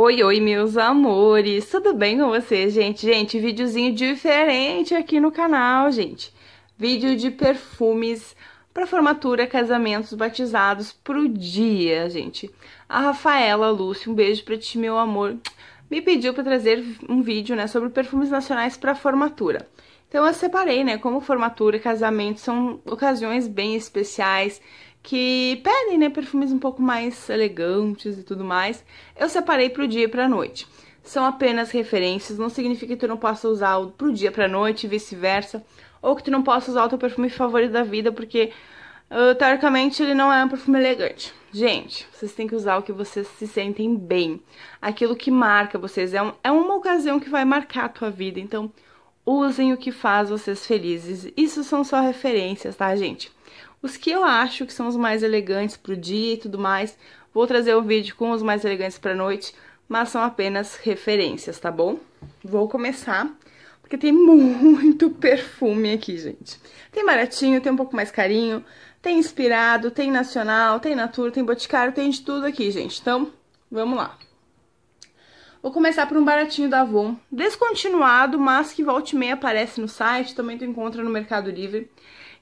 Oi, oi, meus amores! Tudo bem com vocês, gente? Gente, videozinho diferente aqui no canal, gente. Vídeo de perfumes para formatura, casamentos, batizados pro dia, gente. A Rafaela Lúcia, um beijo pra ti, meu amor, me pediu para trazer um vídeo, né, sobre perfumes nacionais para formatura. Então eu separei, né, como formatura e casamento são ocasiões bem especiais, que pedem, né, perfumes um pouco mais elegantes e tudo mais. Eu separei para o dia e a noite. São apenas referências, não significa que tu não possa usar para o dia para a noite e vice-versa, ou que tu não possa usar o teu perfume favorito da vida, porque uh, teoricamente ele não é um perfume elegante. Gente, vocês têm que usar o que vocês se sentem bem, aquilo que marca vocês, é, um, é uma ocasião que vai marcar a tua vida, então usem o que faz vocês felizes. Isso são só referências, tá, gente? Os que eu acho que são os mais elegantes para o dia e tudo mais, vou trazer o um vídeo com os mais elegantes para noite, mas são apenas referências, tá bom? Vou começar, porque tem muito perfume aqui, gente. Tem baratinho, tem um pouco mais carinho, tem inspirado, tem nacional, tem natura, tem boticário, tem de tudo aqui, gente. Então, vamos lá. Vou começar por um baratinho da Avon, descontinuado, mas que volta e meia aparece no site, também tu encontra no Mercado Livre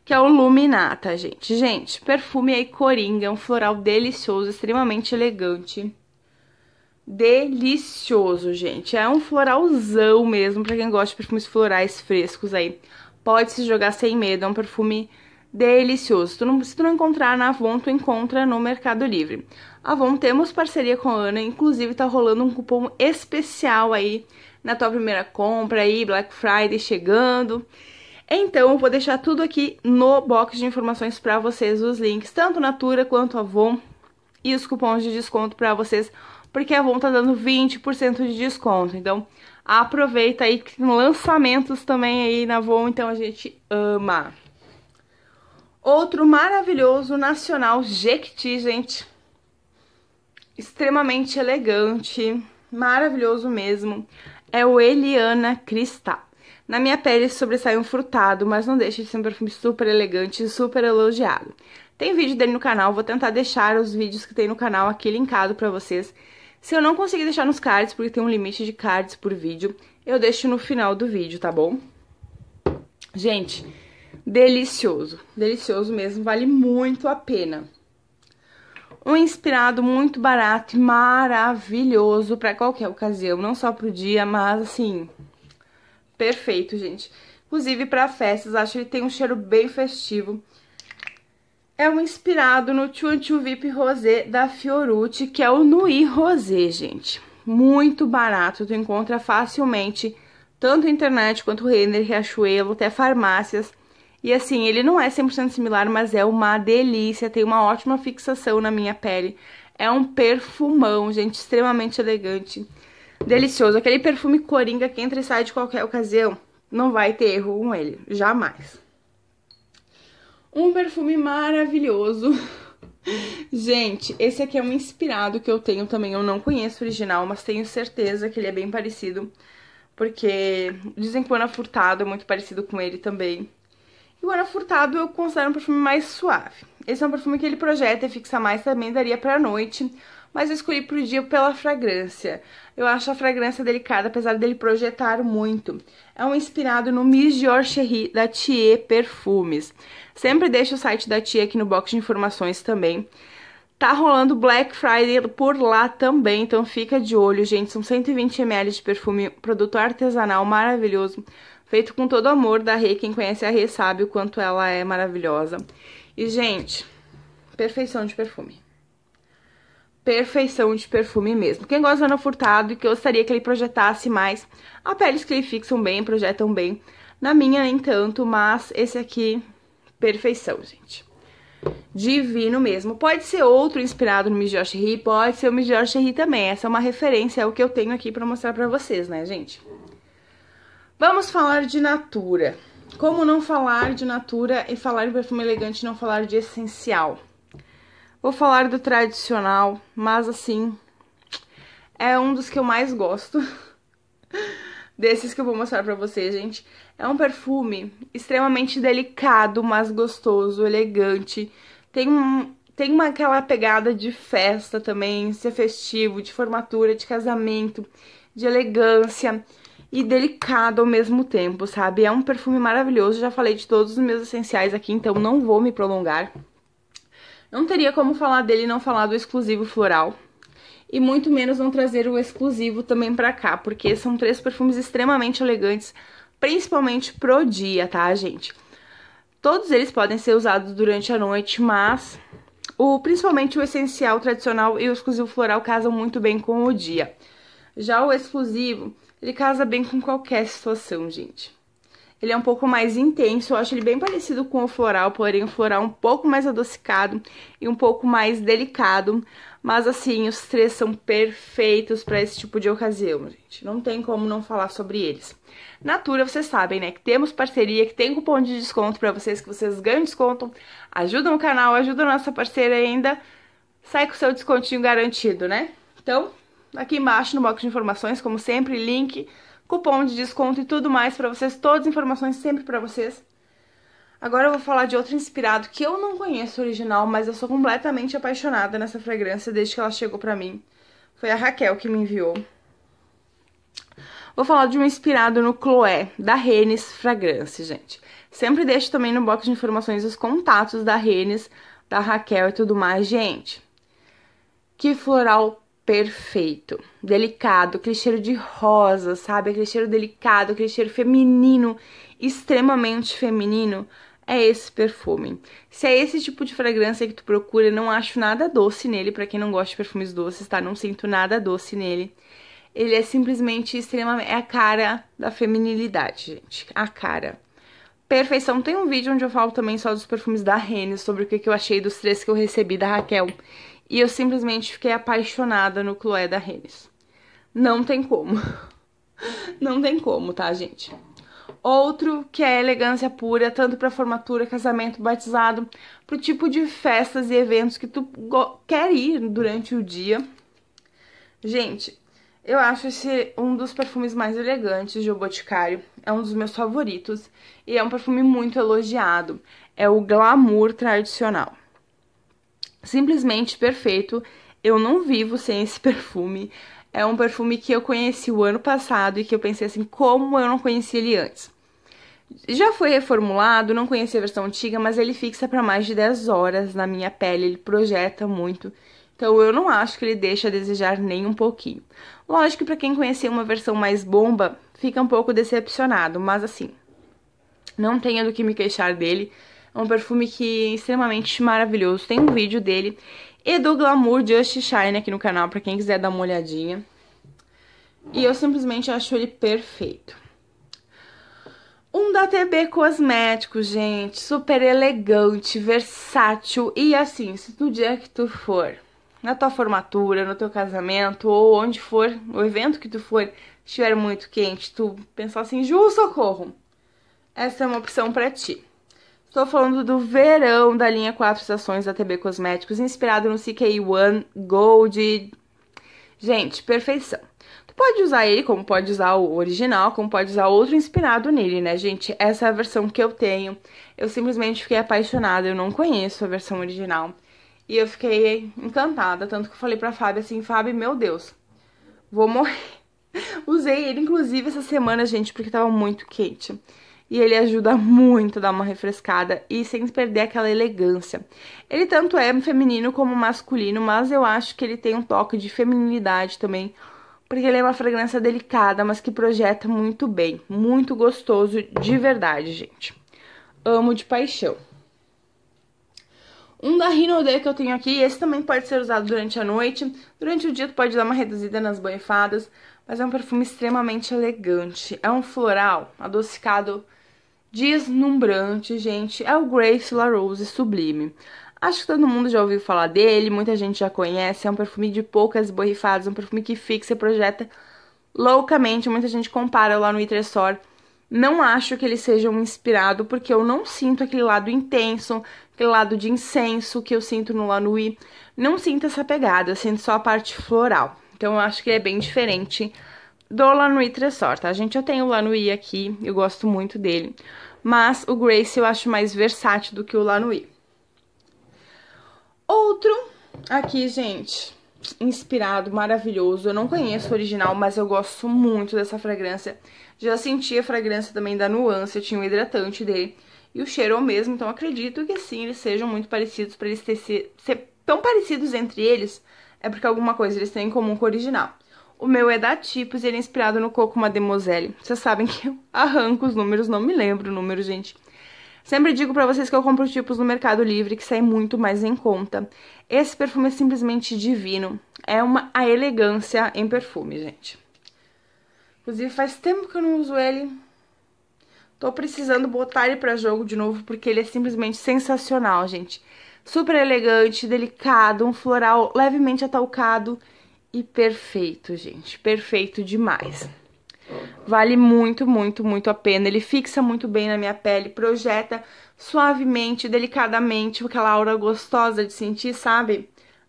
que é o Luminata, gente. Gente, perfume aí coringa, é um floral delicioso, extremamente elegante. Delicioso, gente. É um floralzão mesmo, pra quem gosta de perfumes florais frescos aí. Pode se jogar sem medo, é um perfume delicioso. Se tu não, se tu não encontrar na Avon, tu encontra no Mercado Livre. Avon, temos parceria com a Ana, inclusive tá rolando um cupom especial aí na tua primeira compra aí, Black Friday chegando. Então, eu vou deixar tudo aqui no box de informações para vocês, os links, tanto Natura quanto Avon, e os cupons de desconto para vocês, porque a Avon tá dando 20% de desconto. Então, aproveita aí que tem lançamentos também aí na Avon, então a gente ama. Outro maravilhoso nacional Jequiti, gente. Extremamente elegante, maravilhoso mesmo. É o Eliana Cristal. Na minha pele sobressai um frutado, mas não deixa de ser um perfume super elegante e super elogiado. Tem vídeo dele no canal, vou tentar deixar os vídeos que tem no canal aqui linkado pra vocês. Se eu não conseguir deixar nos cards, porque tem um limite de cards por vídeo, eu deixo no final do vídeo, tá bom? Gente, delicioso, delicioso mesmo, vale muito a pena. Um inspirado muito barato e maravilhoso para qualquer ocasião, não só pro dia, mas assim, perfeito, gente. Inclusive para festas, acho que ele tem um cheiro bem festivo. É um inspirado no Chuan Vip Rosé da Fiorucci, que é o Nui Rosé, gente. Muito barato, tu encontra facilmente, tanto internet quanto render, Riachuelo, até farmácias. E assim, ele não é 100% similar, mas é uma delícia, tem uma ótima fixação na minha pele. É um perfumão, gente, extremamente elegante delicioso. Aquele perfume coringa que entra e sai de qualquer ocasião, não vai ter erro com ele, jamais. Um perfume maravilhoso. Gente, esse aqui é um inspirado que eu tenho também, eu não conheço o original, mas tenho certeza que ele é bem parecido, porque dizem que o Ana Furtado é muito parecido com ele também. E o Ana Furtado eu considero um perfume mais suave. Esse é um perfume que ele projeta e fixa mais, também daria pra noite, mas eu escolhi pro dia pela fragrância. Eu acho a fragrância delicada, apesar dele projetar muito. É um inspirado no Miss Cherry da Thier Perfumes. Sempre deixo o site da Thier aqui no box de informações também. Tá rolando Black Friday por lá também, então fica de olho, gente. São 120ml de perfume, produto artesanal maravilhoso, feito com todo amor da Rê. Quem conhece a Rê sabe o quanto ela é maravilhosa. E, gente, perfeição de perfume perfeição de perfume mesmo. Quem gosta do Ana Furtado e que gostaria que ele projetasse mais, a peles que ele fixam bem, projetam bem. Na minha, nem tanto, mas esse aqui, perfeição, gente. Divino mesmo. Pode ser outro inspirado no Mijoshi pode ser o Mijoshi também. Essa é uma referência, é o que eu tenho aqui pra mostrar pra vocês, né, gente? Vamos falar de Natura. Como não falar de Natura e falar de perfume elegante e não falar de essencial? Vou falar do tradicional, mas assim, é um dos que eu mais gosto. Desses que eu vou mostrar pra vocês, gente. É um perfume extremamente delicado, mas gostoso, elegante. Tem, um, tem uma, aquela pegada de festa também, ser festivo, de formatura, de casamento, de elegância e delicado ao mesmo tempo, sabe? É um perfume maravilhoso, já falei de todos os meus essenciais aqui, então não vou me prolongar. Não teria como falar dele e não falar do exclusivo floral. E muito menos não trazer o exclusivo também pra cá, porque são três perfumes extremamente elegantes, principalmente pro dia, tá, gente? Todos eles podem ser usados durante a noite, mas o principalmente o essencial tradicional e o exclusivo floral casam muito bem com o dia. Já o exclusivo, ele casa bem com qualquer situação, gente. Ele é um pouco mais intenso, eu acho ele bem parecido com o floral, porém o floral um pouco mais adocicado e um pouco mais delicado. Mas assim, os três são perfeitos para esse tipo de ocasião, gente. Não tem como não falar sobre eles. Natura, vocês sabem, né, que temos parceria, que tem cupom de desconto para vocês, que vocês ganham desconto, ajudam o canal, ajudam a nossa parceira ainda, sai com seu descontinho garantido, né? Então, aqui embaixo no box de informações, como sempre, link cupom de desconto e tudo mais para vocês, todas as informações sempre para vocês. Agora eu vou falar de outro inspirado que eu não conheço original, mas eu sou completamente apaixonada nessa fragrância desde que ela chegou pra mim. Foi a Raquel que me enviou. Vou falar de um inspirado no Chloé, da Renes Fragrância, gente. Sempre deixo também no box de informações os contatos da Renes, da Raquel e tudo mais, gente. Que floral perfeito, delicado, aquele cheiro de rosa, sabe? Aquele cheiro delicado, aquele cheiro feminino, extremamente feminino. É esse perfume. Se é esse tipo de fragrância que tu procura, não acho nada doce nele, para quem não gosta de perfumes doces, tá? Não sinto nada doce nele. Ele é simplesmente extremamente. É a cara da feminilidade, gente. A cara. Perfeição. Tem um vídeo onde eu falo também só dos perfumes da Rene, sobre o que eu achei dos três que eu recebi da Raquel. E eu simplesmente fiquei apaixonada no Chloé da Rennes. Não tem como. Não tem como, tá, gente? Outro que é elegância pura, tanto para formatura, casamento, batizado, pro tipo de festas e eventos que tu quer ir durante o dia. Gente, eu acho esse um dos perfumes mais elegantes de O Boticário. É um dos meus favoritos e é um perfume muito elogiado. É o glamour tradicional simplesmente perfeito. Eu não vivo sem esse perfume. É um perfume que eu conheci o ano passado e que eu pensei assim, como eu não conheci ele antes. Já foi reformulado, não conheci a versão antiga, mas ele fixa para mais de 10 horas na minha pele, ele projeta muito. Então eu não acho que ele deixa a desejar nem um pouquinho. Lógico que para quem conhecer uma versão mais bomba, fica um pouco decepcionado, mas assim, não tenho do que me queixar dele. É um perfume que é extremamente maravilhoso. Tem um vídeo dele e do Glamour Just Shine aqui no canal, pra quem quiser dar uma olhadinha. E eu simplesmente acho ele perfeito. Um da TB Cosméticos, gente, super elegante, versátil e assim, se no dia que tu for, na tua formatura, no teu casamento ou onde for, o evento que tu for, estiver muito quente, tu pensar assim, Ju, socorro, essa é uma opção para ti. Estou falando do verão da linha 4 estações da TB Cosméticos, inspirado no CK1 Gold. Gente, perfeição. Tu pode usar ele como pode usar o original, como pode usar outro inspirado nele, né, gente? Essa é a versão que eu tenho. Eu simplesmente fiquei apaixonada, eu não conheço a versão original. E eu fiquei encantada, tanto que eu falei pra Fábio assim, Fábio, meu Deus, vou morrer. Usei ele, inclusive, essa semana, gente, porque tava muito quente e ele ajuda muito a dar uma refrescada e sem perder aquela elegância. Ele tanto é feminino como masculino, mas eu acho que ele tem um toque de feminilidade também, porque ele é uma fragrância delicada, mas que projeta muito bem, muito gostoso de verdade, gente. Amo de paixão. Um da Rinode que eu tenho aqui, esse também pode ser usado durante a noite. Durante o dia tu pode dar uma reduzida nas banhadas, mas é um perfume extremamente elegante. É um floral adocicado deslumbrante, gente, é o Grace LaRose Sublime. Acho que todo mundo já ouviu falar dele, muita gente já conhece, é um perfume de poucas borrifadas, um perfume que fixa e projeta loucamente, muita gente compara lá no Itresor. Não acho que ele seja um inspirado, porque eu não sinto aquele lado intenso, aquele lado de incenso que eu sinto no Lanui. Não sinto essa pegada, eu sinto só a parte floral. Então eu acho que ele é bem diferente do Lanui Tressor, A tá? gente? Eu tenho o Lanui aqui, eu gosto muito dele, mas o Grace eu acho mais versátil do que o Lanui. Outro aqui, gente, inspirado, maravilhoso. Eu não conheço o original, mas eu gosto muito dessa fragrância. Já senti a fragrância também da Nuance, eu tinha o um hidratante dele. E o cheiro é o mesmo, então acredito que sim, eles sejam muito parecidos. para eles ter, ser tão parecidos entre eles, é porque alguma coisa eles têm em comum com o original. O meu é da Tipos e ele é inspirado no Coco Mademoiselle. Vocês sabem que eu arranco os números, não me lembro o número, gente. Sempre digo para vocês que eu compro tipos no Mercado Livre, que sai muito mais em conta. Esse perfume é simplesmente divino. É uma a elegância em perfume, gente. Inclusive, faz tempo que eu não uso ele. Tô precisando botar ele pra jogo de novo, porque ele é simplesmente sensacional, gente. Super elegante, delicado, um floral levemente atalcado e perfeito, gente. Perfeito demais. Vale muito, muito, muito a pena. Ele fixa muito bem na minha pele, projeta suavemente, delicadamente, aquela aura gostosa de sentir, sabe?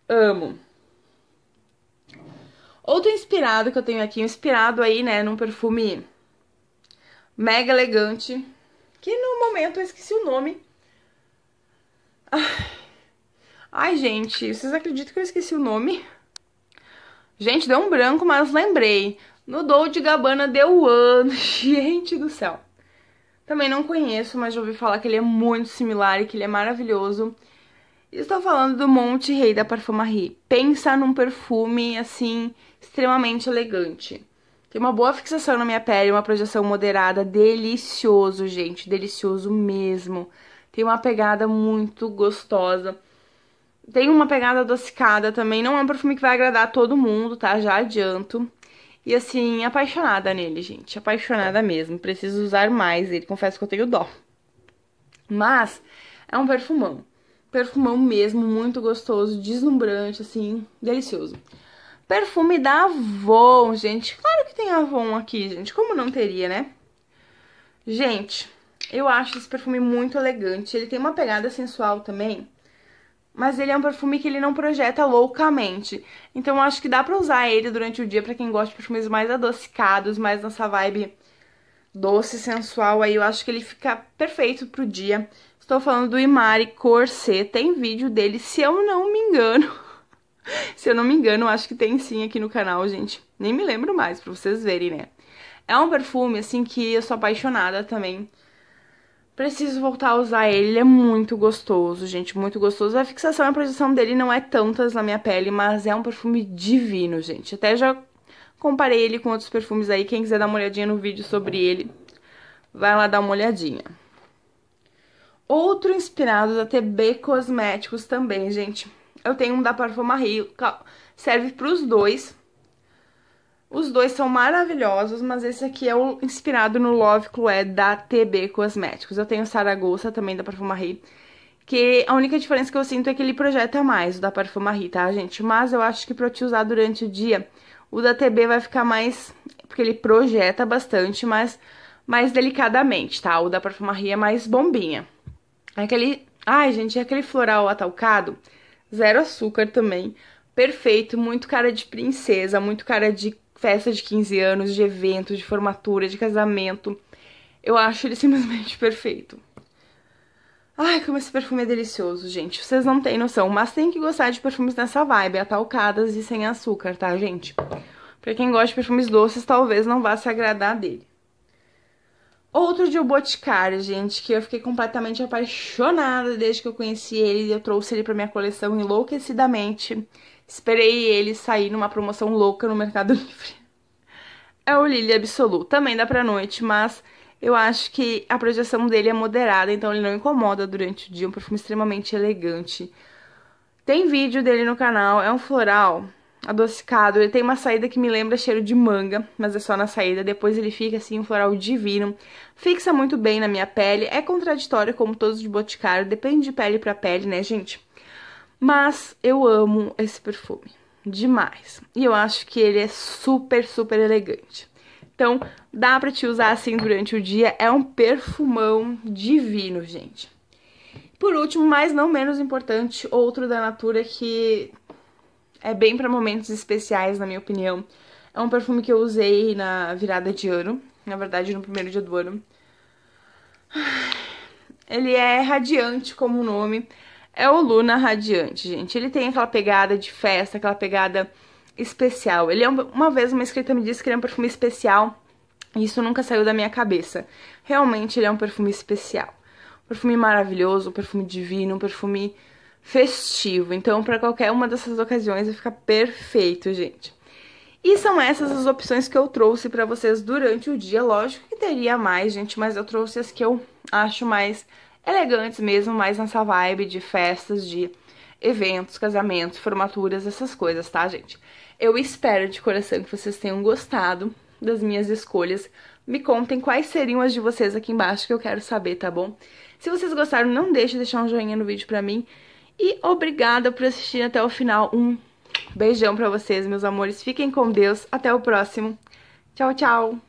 Amo. Outro inspirado que eu tenho aqui, inspirado aí, né, num perfume mega elegante, que no momento eu esqueci o nome. Ai, gente, vocês acreditam que eu esqueci o nome? Gente, deu um branco, mas lembrei. No Dolce Gabbana deu um ano. Gente do céu. Também não conheço, mas já ouvi falar que ele é muito similar e que ele é maravilhoso. Estou falando do Monte Rei da Parfumarie. Pensa num perfume, assim, extremamente elegante. Tem uma boa fixação na minha pele, uma projeção moderada. Delicioso, gente. Delicioso mesmo. Tem uma pegada muito gostosa tem uma pegada adocicada também. Não é um perfume que vai agradar a todo mundo, tá? Já adianto. E assim, apaixonada nele, gente. Apaixonada mesmo. Preciso usar mais ele. Confesso que eu tenho dó. Mas é um perfumão. Perfumão mesmo, muito gostoso, deslumbrante, assim, delicioso. Perfume da Avon, gente. Claro que tem Avon aqui, gente. Como não teria, né? Gente, eu acho esse perfume muito elegante. Ele tem uma pegada sensual também mas ele é um perfume que ele não projeta loucamente. Então acho que dá pra usar ele durante o dia para quem gosta de perfumes mais adocicados, mais nessa vibe doce, sensual. Aí eu acho que ele fica perfeito pro dia. Estou falando do Imari Corsé, tem vídeo dele, se eu não me engano. se eu não me engano, acho que tem sim aqui no canal, gente. Nem me lembro mais, pra vocês verem, né? É um perfume, assim, que eu sou apaixonada também. Preciso voltar a usar ele, ele é muito gostoso, gente, muito gostoso. A fixação e a projeção dele não é tantas na minha pele, mas é um perfume divino, gente. Até já comparei ele com outros perfumes aí, quem quiser dar uma olhadinha no vídeo sobre ele, vai lá dar uma olhadinha. Outro inspirado da TB Cosméticos também, gente. Eu tenho um da Parfumerie, serve para os dois. Os dois são maravilhosos, mas esse aqui é o inspirado no Love Chloé da TB Cosméticos. Eu tenho o Saragossa também da Parfumarie, que a única diferença que eu sinto é que ele projeta mais o da Parfumarie, tá, gente? Mas eu acho que pra eu te usar durante o dia, o da TB vai ficar mais... porque ele projeta bastante, mas mais delicadamente, tá? O da Parfumarie é mais bombinha. É aquele... Ai, gente, é aquele floral atalcado, zero açúcar também, perfeito, muito cara de princesa, muito cara de festa de 15 anos, de evento, de formatura, de casamento. Eu acho ele simplesmente perfeito. Ai, como esse perfume é delicioso, gente. Vocês não têm noção, mas tem que gostar de perfumes nessa vibe, atalcadas e sem açúcar, tá, gente? Pra quem gosta de perfumes doces, talvez não vá se agradar dele. Outro de O Boticário, gente, que eu fiquei completamente apaixonada desde que eu conheci ele. Eu trouxe ele pra minha coleção enlouquecidamente. Esperei ele sair numa promoção louca no Mercado Livre. É o Lily Absoluto. Também dá pra noite, mas eu acho que a projeção dele é moderada, então ele não incomoda durante o dia. É um perfume extremamente elegante. Tem vídeo dele no canal, é um floral adocicado. Ele tem uma saída que me lembra cheiro de manga, mas é só na saída. Depois ele fica assim, um floral divino. Fixa muito bem na minha pele. É contraditório como todos de Boticário, depende de pele para pele, né, gente? Mas eu amo esse perfume demais. E eu acho que ele é super, super elegante. Então, dá pra te usar assim durante o dia. É um perfumão divino, gente. Por último, mas não menos importante, outro da Natura que é bem para momentos especiais, na minha opinião. É um perfume que eu usei na virada de ano, na verdade no primeiro dia do ano. Ele é radiante como o nome. É o Luna Radiante, gente. Ele tem aquela pegada de festa, aquela pegada especial. Ele é um, uma vez uma escrita me disse que ele é um perfume especial. E isso nunca saiu da minha cabeça. Realmente ele é um perfume especial. Um perfume maravilhoso, um perfume divino, um perfume festivo. Então, para qualquer uma dessas ocasiões vai ficar perfeito, gente. E são essas as opções que eu trouxe para vocês durante o dia. Lógico que teria mais, gente, mas eu trouxe as que eu acho mais elegantes mesmo, mais nessa vibe de festas, de eventos, casamentos, formaturas, essas coisas, tá, gente? Eu espero de coração que vocês tenham gostado das minhas escolhas. Me contem quais seriam as de vocês aqui embaixo que eu quero saber, tá bom? Se vocês gostaram, não deixe de deixar um joinha no vídeo pra mim. E obrigada por assistir até o final. Um beijão pra vocês, meus amores. Fiquem com Deus. Até o próximo. Tchau, tchau.